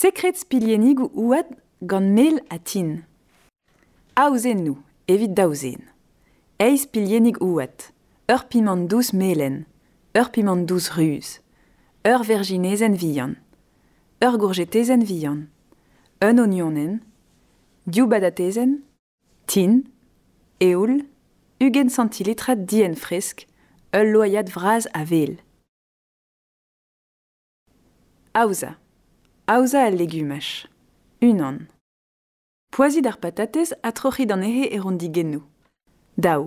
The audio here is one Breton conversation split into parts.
sekret spilienig ouad gant mel a tin. Aouzen nou, evit daouzen. Eiz spilienig ouad, ur piment douz melen, ur piment douz ruz, ur verginezen vian, ur gourgetezen vian, un onionen, diou badatezen, tin, eoul, ugen santilitrat dien fresk, ul loyad vraz a vel. Aouza. Aouza al legumech. Unan. Poazid ar patatez a trochid an ehe eron digennu. Daou.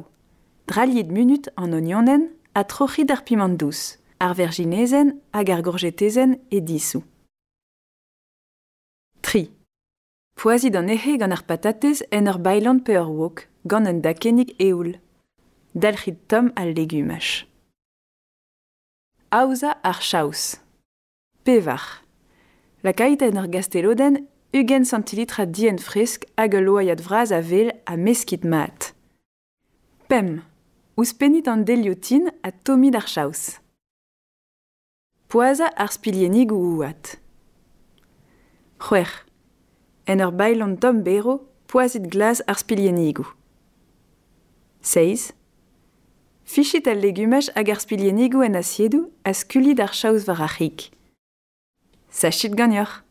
Dralied munut an onionen a trochid ar piment douce. Ar verginezen hag ar gorgetezen e disou. Tri. Poazid an ehe gant ar patatez en ur bailant pe ur wok, gant an da kenik eoul. Dalchid tom al legumech. Aouza ar chaouz. Pevach. Pevach. La en ur gasteloden, ugen centilitra dien frisk hag eo loayat vraz a vel a meskit mat. Pem, ous penit an deliotin a tomi d'ar chaus. Poaza ar spilienig ou ouat. en ur bailon tom bero, poazit glas ar spilienigou. Seiz, fichit al legumech hag ar en asiedou a skulid ar chaus var Sachez le gagneur